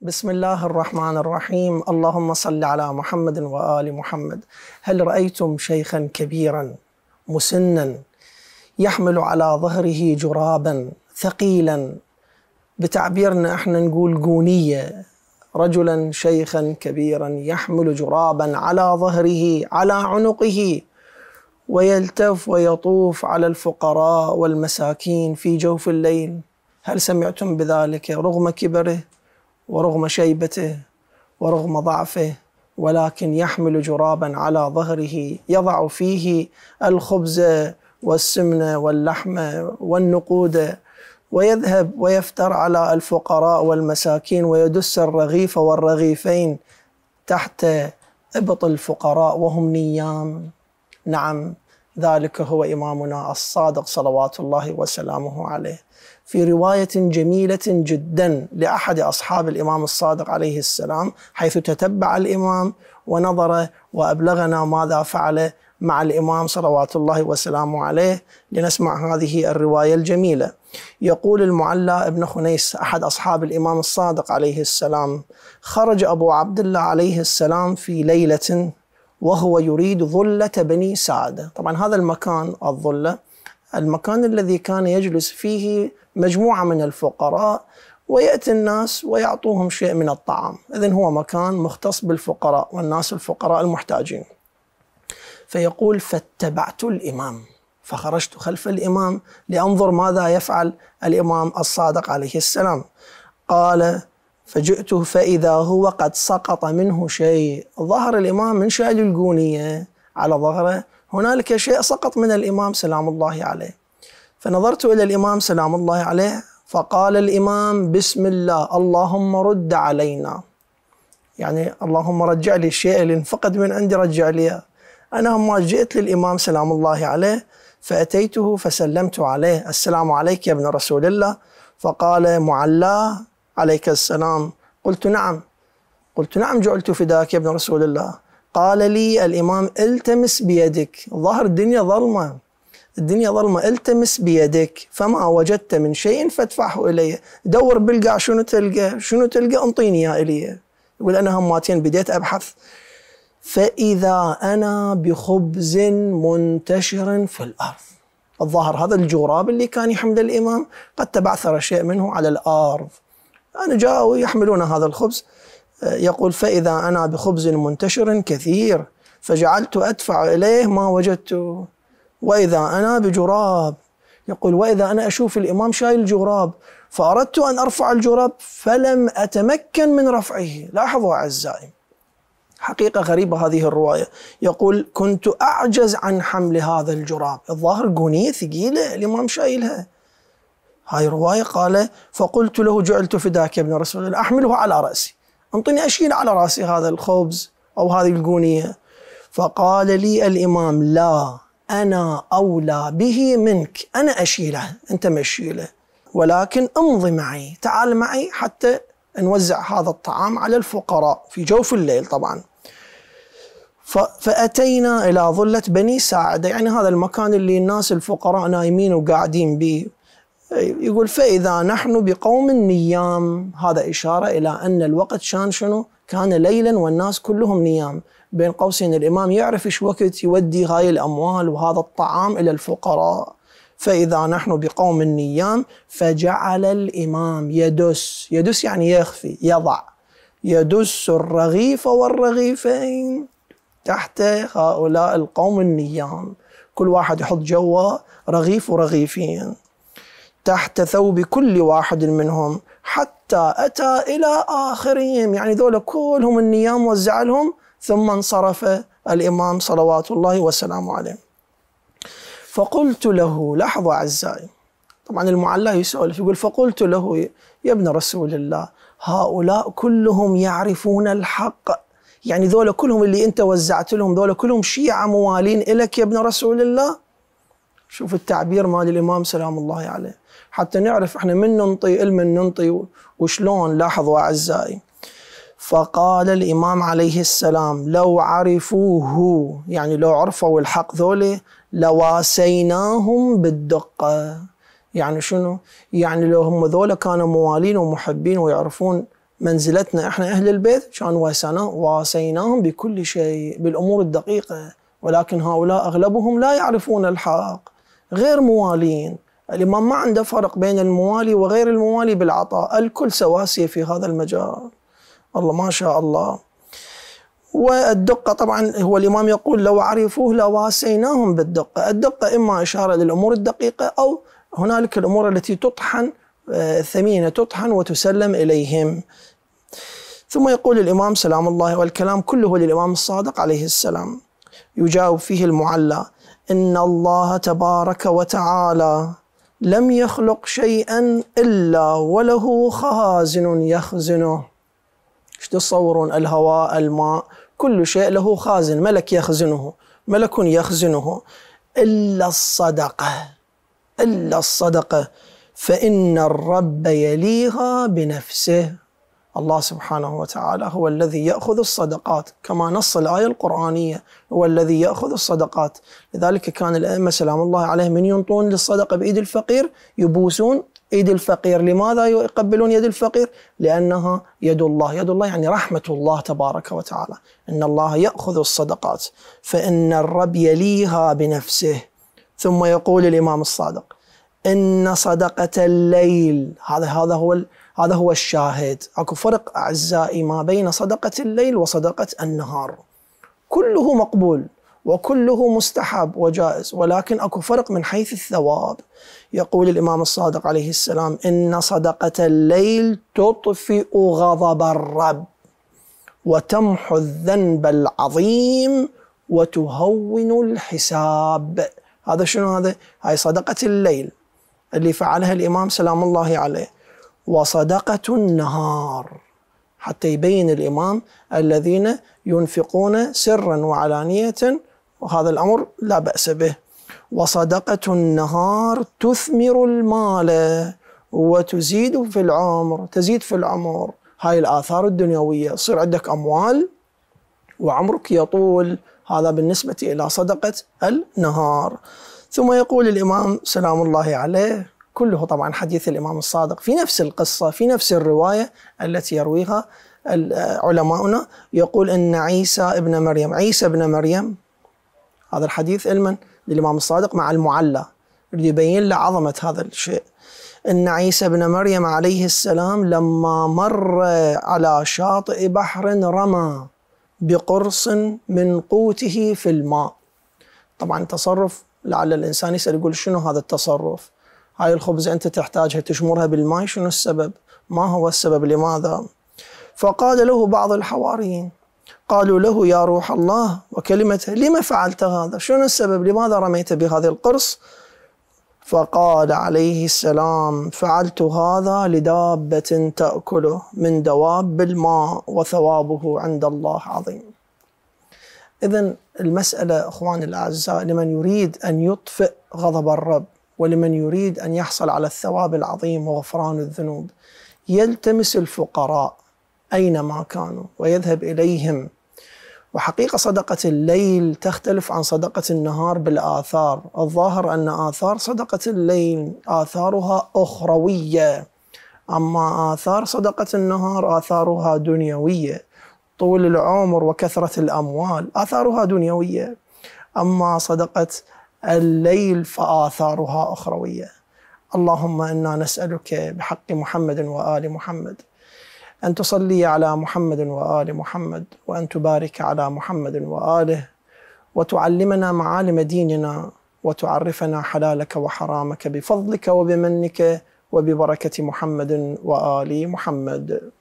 بسم الله الرحمن الرحيم اللهم صل على محمد وآل محمد هل رأيتم شيخا كبيرا مسنا يحمل على ظهره جرابا ثقيلا بتعبيرنا احنا نقول قونية رجلا شيخا كبيرا يحمل جرابا على ظهره على عنقه ويلتف ويطوف على الفقراء والمساكين في جوف الليل هل سمعتم بذلك رغم كبره ورغم شيبته ورغم ضعفه ولكن يحمل جرابا على ظهره يضع فيه الخبز والسمن واللحم والنقود ويذهب ويفتر على الفقراء والمساكين ويدس الرغيف والرغيفين تحت ابط الفقراء وهم نيام نعم ذلك هو إمامنا الصادق صلوات الله وسلامه عليه في رواية جميلة جدا لأحد أصحاب الإمام الصادق عليه السلام حيث تتبع الإمام ونظر وأبلغنا ماذا فعل مع الإمام صلوات الله وسلامه عليه لنسمع هذه الرواية الجميلة يقول المعلى ابن خنيس أحد أصحاب الإمام الصادق عليه السلام خرج أبو عبد الله عليه السلام في ليلة وهو يريد ظلة بني سعد طبعا هذا المكان الظلة المكان الذي كان يجلس فيه مجموعة من الفقراء ويأتي الناس ويعطوهم شيء من الطعام إذن هو مكان مختص بالفقراء والناس الفقراء المحتاجين فيقول فاتبعت الإمام فخرجت خلف الإمام لأنظر ماذا يفعل الإمام الصادق عليه السلام قال فجئته فإذا هو قد سقط منه شيء ظهر الإمام من شال الجونية على ظهره هنالك شيء سقط من الإمام سلام الله عليه فنظرت إلى الإمام سلام الله عليه فقال الإمام بسم الله اللهم رد علينا يعني اللهم رجع لي الشيء اللي انفقد من عندي رجع لي أنا ما جئت للإمام سلام الله عليه فأتيته فسلمت عليه السلام عليك يا ابن رسول الله فقال معلاه عليك السلام قلت نعم قلت نعم جعلت فداك يا ابن رسول الله قال لي الإمام التمس بيدك ظهر الدنيا ظلمة الدنيا ظلمة التمس بيدك فما وجدت من شيء فادفعه إلي دور بالقاع شنو تلقى شنو تلقى انطيني يا إلي يقول أنا هماتين بديت أبحث فإذا أنا بخبز منتشر في الأرض الظاهر هذا الجوراب اللي كان يحمل الإمام قد تبعثر شيء منه على الأرض أنا جاءوا يحملون هذا الخبز آه، يقول فإذا أنا بخبز منتشر كثير فجعلت أدفع إليه ما وجدته وإذا أنا بجراب يقول وإذا أنا أشوف الإمام شايل جراب فأردت أن أرفع الجراب فلم أتمكن من رفعه لاحظوا أعزائي حقيقة غريبة هذه الرواية يقول كنت أعجز عن حمل هذا الجراب الظاهر قونية ثقيلة الإمام شايلها هاي رواية قال فقلت له جعلت فداك يا ابن رسول الله أحمله على رأسي أنطني أشيل على رأسي هذا الخبز أو هذه القونية فقال لي الإمام لا أنا أولى به منك أنا أشيله أنت مشيله ولكن امضي معي تعال معي حتى نوزع هذا الطعام على الفقراء في جوف الليل طبعا فأتينا إلى ظلة بني ساعدة يعني هذا المكان اللي الناس الفقراء نايمين وقاعدين به يقول فإذا نحن بقوم نيام هذا إشارة إلى أن الوقت كان شنو كان ليلا والناس كلهم نيام بين قوسين الإمام يعرف إيش وقت يودي هاي الأموال وهذا الطعام إلى الفقراء فإذا نحن بقوم نيام فجعل الإمام يدس يدس يعني يخفي يضع يدس الرغيف والرغيفين تحت هؤلاء القوم النيام كل واحد يحط جوا رغيف ورغيفين تحت ثوب كل واحد منهم حتى أتى إلى آخرهم يعني ذولا كلهم النيام وزع لهم ثم انصرف الإمام صلوات الله وسلامه عليه فقلت له لحظة أعزائي طبعا المعلى يسأل يقول فقلت له يا ابن رسول الله هؤلاء كلهم يعرفون الحق يعني ذولا كلهم اللي انت وزعت لهم ذولا كلهم شيعة موالين إلك يا ابن رسول الله شوف التعبير مال الامام سلام الله عليه حتى نعرف احنا من ننطي المن ننطي وشلون لاحظوا اعزائي فقال الامام عليه السلام لو عرفوه يعني لو عرفوا الحق ذولي لواسيناهم بالدقه يعني شنو؟ يعني لو هم ذولا كانوا موالين ومحبين ويعرفون منزلتنا احنا اهل البيت كان واسيناهم بكل شيء بالامور الدقيقه ولكن هؤلاء اغلبهم لا يعرفون الحق غير موالين الإمام ما عنده فرق بين الموالي وغير الموالي بالعطاء الكل سواسية في هذا المجال الله ما شاء الله والدقة طبعا هو الإمام يقول لو عرفوه لواسيناهم بالدقة الدقة إما إشارة للأمور الدقيقة أو هنالك الأمور التي تطحن آه، ثمينة تطحن وتسلم إليهم ثم يقول الإمام سلام الله والكلام كله للإمام الصادق عليه السلام يجاوب فيه المعلى إن الله تبارك وتعالى لم يخلق شيئا إلا وله خازن يخزنه ايش تصورون الهواء الماء كل شيء له خازن ملك يخزنه ملك يخزنه إلا الصدقة إلا الصدقة فإن الرب يليها بنفسه الله سبحانه وتعالى هو الذي ياخذ الصدقات كما نص الايه القرانيه هو الذي ياخذ الصدقات لذلك كان الائمه سلام الله عليهم من ينطون للصدقه بايد الفقير يبوسون ايد الفقير لماذا يقبلون يد الفقير لانها يد الله يد الله يعني رحمه الله تبارك وتعالى ان الله ياخذ الصدقات فان الرب يليها بنفسه ثم يقول الامام الصادق ان صدقه الليل هذا هذا هو هذا هو الشاهد اكو فرق اعزائي ما بين صدقه الليل وصدقه النهار كله مقبول وكله مستحب وجائز ولكن اكو فرق من حيث الثواب يقول الامام الصادق عليه السلام ان صدقه الليل تطفئ غضب الرب وتمحو الذنب العظيم وتهون الحساب هذا شنو هذا هاي صدقه الليل اللي فعلها الإمام سلام الله عليه وصدقة النهار حتى يبين الإمام الذين ينفقون سرا وعلانية وهذا الأمر لا بأس به وصدقة النهار تثمر المال وتزيد في العمر تزيد في العمر هاي الآثار الدنيوية يصير عندك أموال وعمرك يطول هذا بالنسبة إلى صدقة النهار ثم يقول الإمام سلام الله عليه كله طبعا حديث الإمام الصادق في نفس القصة في نفس الرواية التي يرويها علماؤنا يقول أن عيسى ابن مريم عيسى ابن مريم هذا الحديث علما للإمام الصادق مع المعلى يريد يبين له عظمة هذا الشيء أن عيسى ابن مريم عليه السلام لما مر على شاطئ بحر رمى بقرص من قوته في الماء طبعا تصرف لعل الانسان يسال يقول شنو هذا التصرف؟ هاي الخبزه انت تحتاجها تشمرها بالماء شنو السبب؟ ما هو السبب لماذا؟ فقال له بعض الحواريين قالوا له يا روح الله وكلمته لما فعلت هذا؟ شنو السبب؟ لماذا رميت بهذا القرص؟ فقال عليه السلام فعلت هذا لدابة تأكله من دواب الماء وثوابه عند الله عظيم إذا المسألة إخواني الأعزاء لمن يريد أن يطفئ غضب الرب ولمن يريد أن يحصل على الثواب العظيم وغفران الذنوب يلتمس الفقراء أينما كانوا ويذهب إليهم وحقيقة صدقة الليل تختلف عن صدقة النهار بالآثار الظاهر أن آثار صدقة الليل آثارها أخروية أما آثار صدقة النهار آثارها دنيوية طول العمر وكثرة الأموال آثارها دنيوية أما صدقة الليل فآثارها أخروية اللهم إنا نسألك بحق محمد وآل محمد أن تصلي على محمد وآل محمد وأن تبارك على محمد وآله وتعلمنا معالم ديننا وتعرفنا حلالك وحرامك بفضلك وبمنك وببركة محمد وآل محمد